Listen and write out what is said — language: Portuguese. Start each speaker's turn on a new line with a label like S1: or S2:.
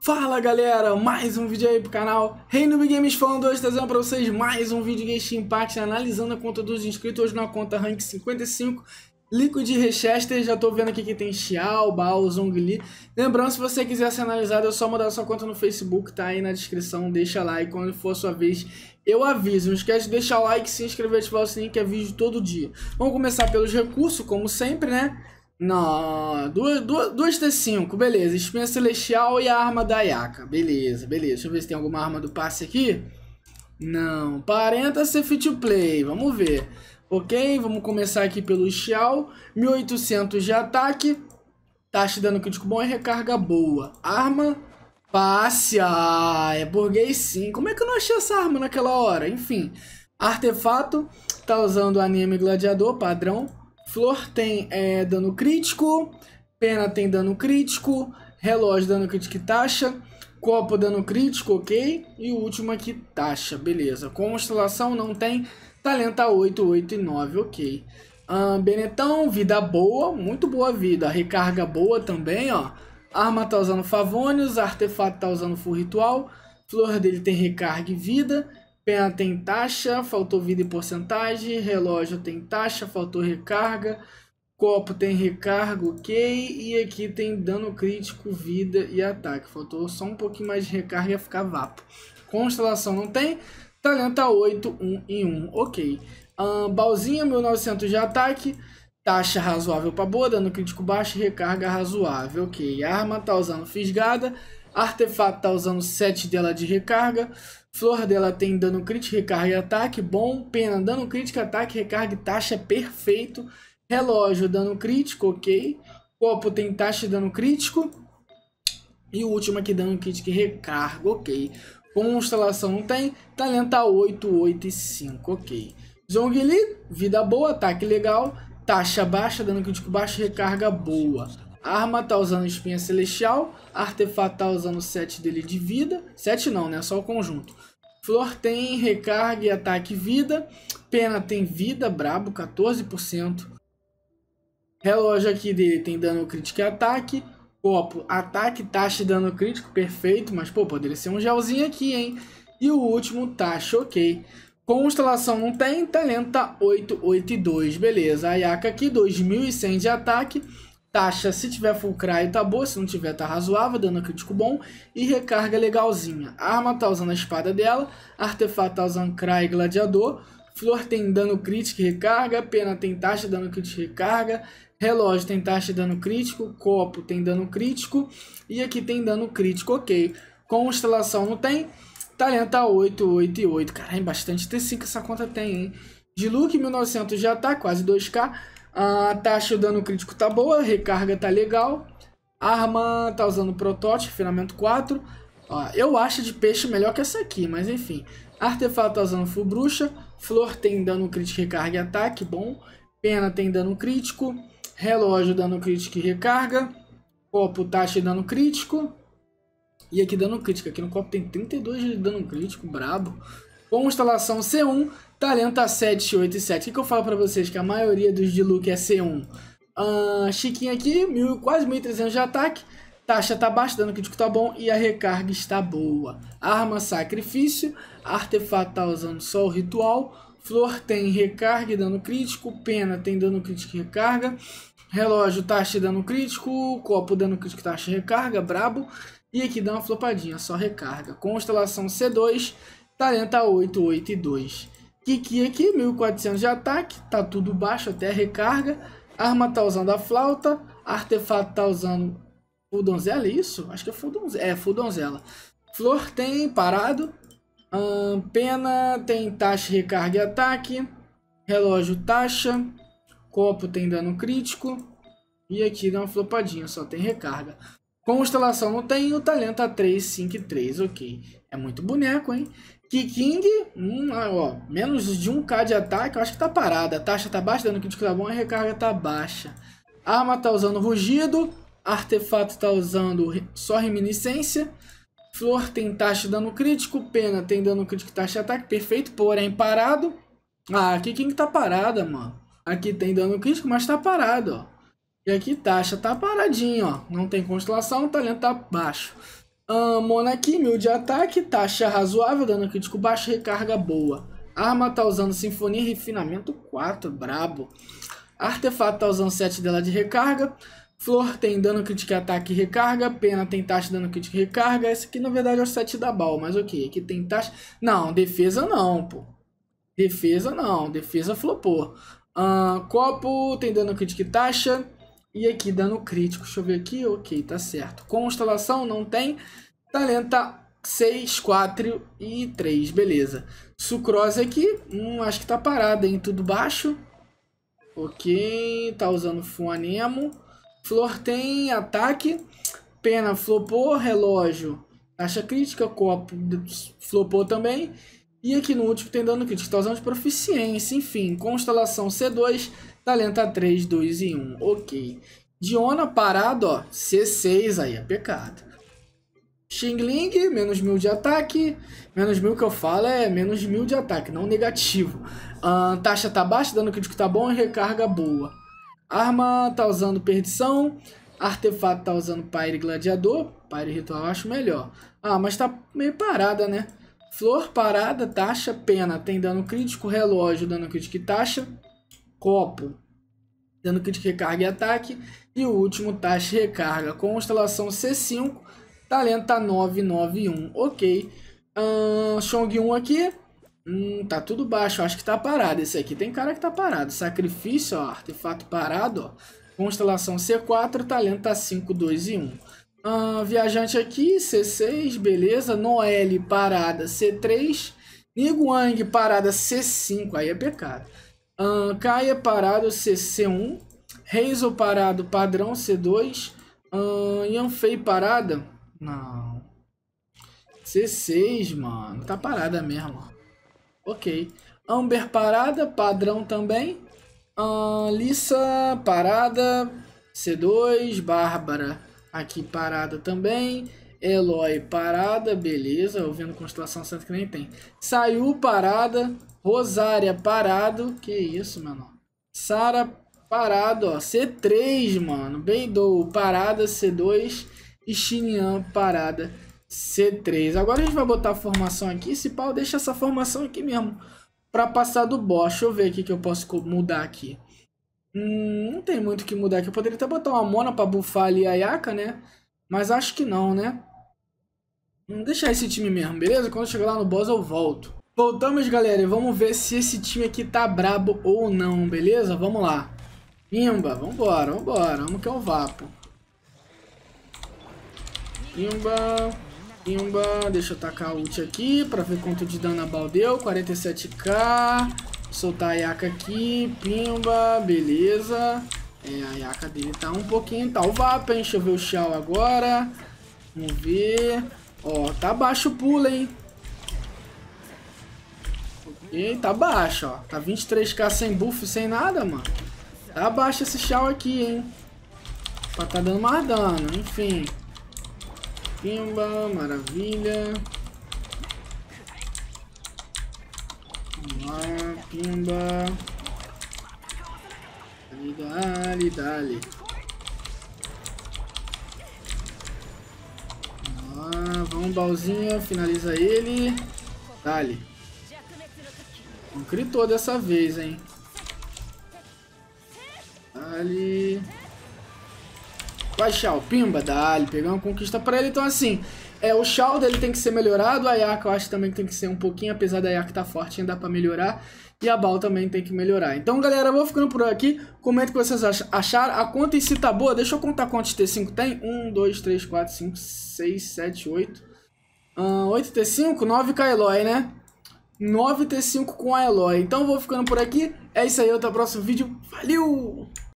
S1: Fala galera, mais um vídeo aí pro canal Reino Big Games falando hoje trazendo pra vocês mais um vídeo Gate Impact analisando a conta dos inscritos hoje na conta Rank 55 Liquid Rechester, já tô vendo aqui que tem Xiao, Bao, Zhongli. Lembrando, se você quiser ser analisado, é só mudar sua conta no Facebook, tá aí na descrição, deixa lá e quando for a sua vez, eu aviso. Não esquece de deixar o like, se inscrever e ativar o sininho que é vídeo todo dia. Vamos começar pelos recursos, como sempre, né? Não, duas, duas, duas T5, beleza. Espinha Celestial e a arma da Yaka. Beleza, beleza. Deixa eu ver se tem alguma arma do passe aqui. Não, 40 ser fit play, vamos ver. Ok, vamos começar aqui pelo Xiao. 1800 de ataque. Taxa de dano crítico bom e recarga boa. Arma, passe. Ah, é burguês sim. Como é que eu não achei essa arma naquela hora? Enfim, artefato. Tá usando anime gladiador, padrão. Flor tem é, dano crítico, Pena tem dano crítico, Relógio dano crítico e taxa, Copo dano crítico, ok? E o último aqui, taxa, beleza. Constelação não tem, Talenta 8, 8 e 9, ok. Benetão, vida boa, muito boa vida. Recarga boa também, ó. Arma tá usando Favônios, artefato tá usando Full Ritual. Flor dele tem recarga e vida. Pena tem taxa, faltou vida e porcentagem. Relógio tem taxa, faltou recarga. Copo tem recarga, ok. E aqui tem dano crítico, vida e ataque. Faltou só um pouquinho mais de recarga e ia ficar vapo. Constelação não tem. Talenta 8, 1 e 1, ok. Um, Balzinha 1900 de ataque. Taxa razoável para boa, dano crítico baixo recarga razoável, ok. Arma tá usando fisgada. Artefato tá usando 7 dela de recarga. Flor dela tem dano crítico, recarga e ataque. Bom, pena, dano crítico, ataque, recarga e taxa, é perfeito. Relógio, dano crítico, ok. Copo tem taxa e dano crítico. E o último aqui, dano crítico e recarga, ok. Constelação não tem. Talenta 8, 8 e 5, ok. Zongli, vida boa, ataque legal. Taxa baixa, dano crítico baixo, recarga boa. Arma tá usando espinha celestial. Artefato tá usando 7 dele de vida. 7 não, né? Só o conjunto. Flor tem recarga e ataque vida. Pena tem vida, brabo, 14%. Relógio aqui dele tem dano crítico e ataque. Copo, ataque, taxa e dano crítico, perfeito. Mas, pô, poderia ser um gelzinho aqui, hein? E o último, taxa, ok. Constelação não tem, talento 882, 8, 8 e 2, beleza. A Yaka aqui, 2100 de ataque. Taxa, se tiver full cry, tá boa, se não tiver, tá razoável, dando crítico bom. E recarga legalzinha. Arma tá usando a espada dela, artefato tá usando cry gladiador. Flor tem dano crítico e recarga, pena tem taxa, dano crítico e recarga, relógio tem taxa e dano crítico, copo tem dano crítico e aqui tem dano crítico, ok. Constelação não tem, talenta 8, 8 e 8. Caralho, bastante T5 essa conta tem, hein? De look 1900 já tá, quase 2k. A ah, taxa tá de dano crítico tá boa, recarga tá legal. Arma tá usando protótipo, filamento 4. Ó, eu acho de peixe melhor que essa aqui, mas enfim. Artefato tá usando full bruxa. Flor tem dano crítico, recarga e ataque, bom. Pena tem dano crítico. Relógio dano crítico e recarga. Copo taxa de dano crítico. E aqui dano crítico. Aqui no copo tem 32 de dano crítico, brabo. Constelação C1, Talenta 7, 8 e 7. O que, que eu falo para vocês? Que a maioria dos de look é C1. Uh, ah, Chiquinho aqui, mil, quase 1.300 de ataque. Taxa tá baixa, dano crítico tá bom e a recarga está boa. Arma sacrifício, artefato tá usando só o ritual. Flor tem recarga e dano crítico, pena tem dano crítico e recarga. Relógio taxa e dano crítico, copo dano crítico taxa e recarga, brabo. E aqui dá uma flopadinha, só recarga. Constelação C2, Talenta 8, 8 e 2. Kiki aqui, 1400 de ataque, tá tudo baixo até a recarga. Arma tá usando a flauta, artefato tá usando full donzela, é isso? Acho que é full donzela. É, full donzela. Flor tem parado. Hum, pena tem taxa recarga e ataque. Relógio taxa. Copo tem dano crítico. E aqui dá uma flopadinha, só tem recarga. Constelação não tem, o talento a 3, 5 e 3, ok. É muito boneco, hein? Kiking, hum, ah, ó, menos de 1k de ataque, eu acho que tá parada. A taxa tá baixa, dando crítico tá bom, a recarga tá baixa. arma tá usando rugido, artefato tá usando só reminiscência. Flor tem taxa de dano crítico, pena tem dano crítico taxa de ataque, perfeito, porém parado. Ah, aqui quem tá parada, mano. Aqui tem dano crítico, mas tá parado, ó. E aqui taxa tá paradinho, ó. Não tem constelação, o talento tá baixo. Uh, aqui, né? mil de ataque, taxa razoável, dano crítico baixo, recarga boa. Arma tá usando Sinfonia Refinamento 4, brabo. Artefato tá usando 7 dela de recarga. Flor tem dano crítico ataque e recarga. Pena tem taxa de dano crítico recarga. Esse aqui, na verdade, é o 7 da Bal, mas ok. Aqui tem taxa... Não, defesa não, pô. Defesa não, defesa flopou. Uh, copo tem dano crítico taxa. E aqui dando crítico, deixa eu ver aqui, ok, tá certo. Constelação não tem, talenta 6, 4 e 3, beleza. Sucrose aqui, hum, acho que tá parada, hein, tudo baixo. Ok, tá usando Fuanemo. Flor tem ataque, pena flopou, relógio taxa crítica, copo flopou também. E aqui no último tem dano crítico, tá usando de proficiência, enfim, constelação C2, Talenta 3, 2 e 1. Ok. Diona parado, ó. C6 aí, é pecado. Xingling, menos mil de ataque. Menos mil que eu falo é menos mil de ataque, não negativo. Uh, taxa tá baixa, dano crítico tá bom e recarga boa. Arma tá usando perdição. Artefato tá usando Pyre Gladiador. Pyre Ritual eu acho melhor. Ah, mas tá meio parada, né? Flor parada, taxa, pena. Tem dano crítico, relógio, dano crítico e taxa copo, tendo kit recarga e ataque. E o último, taxa de recarga. Constelação C5, talenta 991. Ok. Uh, Shong 1 aqui. Hum, tá tudo baixo, acho que tá parado esse aqui. Tem cara que tá parado. Sacrifício, ó, artefato parado, ó. Constelação C4, talenta 521 5, 2 e 1. viajante aqui, C6, beleza. Noelle, parada, C3. Niguang, parada, C5. Aí é pecado. Uh, Caia parado CC1. Hazel parado padrão C2. Uh, Yanfei parada? Não. C6, mano. Tá parada mesmo. Ok. Amber parada, padrão também. Uh, Lissa parada. C2. Bárbara aqui parada também. Eloy parada, beleza. Ouvindo constelação, Santa que nem tem. Saiu parada. Rosária Parado. Que isso, mano. Sara Parado, ó. C3, mano. Beidou Parada, C2. E Xinyan Parada, C3. Agora a gente vai botar a formação aqui. Esse pau deixa essa formação aqui mesmo. Pra passar do boss. Deixa eu ver o que eu posso mudar aqui. Hum, não tem muito o que mudar aqui. Eu poderia até botar uma mona pra bufar ali a Yaka, né? Mas acho que não, né? Vamos deixar esse time mesmo, beleza? Quando chegar lá no boss eu volto. Voltamos, galera, e vamos ver se esse time aqui tá brabo ou não, beleza? Vamos lá. Pimba, vambora, vambora, vamos que é o vapo. Pimba, pimba, deixa eu tacar a ult aqui pra ver quanto de dano a baldeu, 47k. Soltar a Yaka aqui, pimba, beleza. É, a Yaka dele tá um pouquinho, tá o vapo, hein, deixa eu ver o Xiao agora. Vamos ver. Ó, tá baixo o pulo, hein. E tá baixo, ó. Tá 23k sem buff, sem nada, mano. Tá baixo esse chão aqui, hein. Pra tá dando mais dano, enfim. Pimba, maravilha. Vamos lá, pimba. Dali, dali, dali. Vamos lá, vamos, balzinha, finaliza ele. Dali. Não critou dessa vez, hein? Ali. Vai, Shao. Pimba, dali. Pegamos uma conquista pra ele. Então, assim, é, o Shao dele tem que ser melhorado. A Yaka eu acho também que tem que ser um pouquinho. Apesar da Yaka tá forte, ainda dá pra melhorar. E a Bal também tem que melhorar. Então, galera, eu vou ficando por aqui. Comenta o que vocês acharam. A conta em si tá boa. Deixa eu contar quantos T5 tem. 1, 2, 3, 4, 5, 6, 7, 8. 8 T5, 9 Kailoi, né? 9T5 com a Eloy. Então vou ficando por aqui. É isso aí, até o próximo vídeo. Valeu!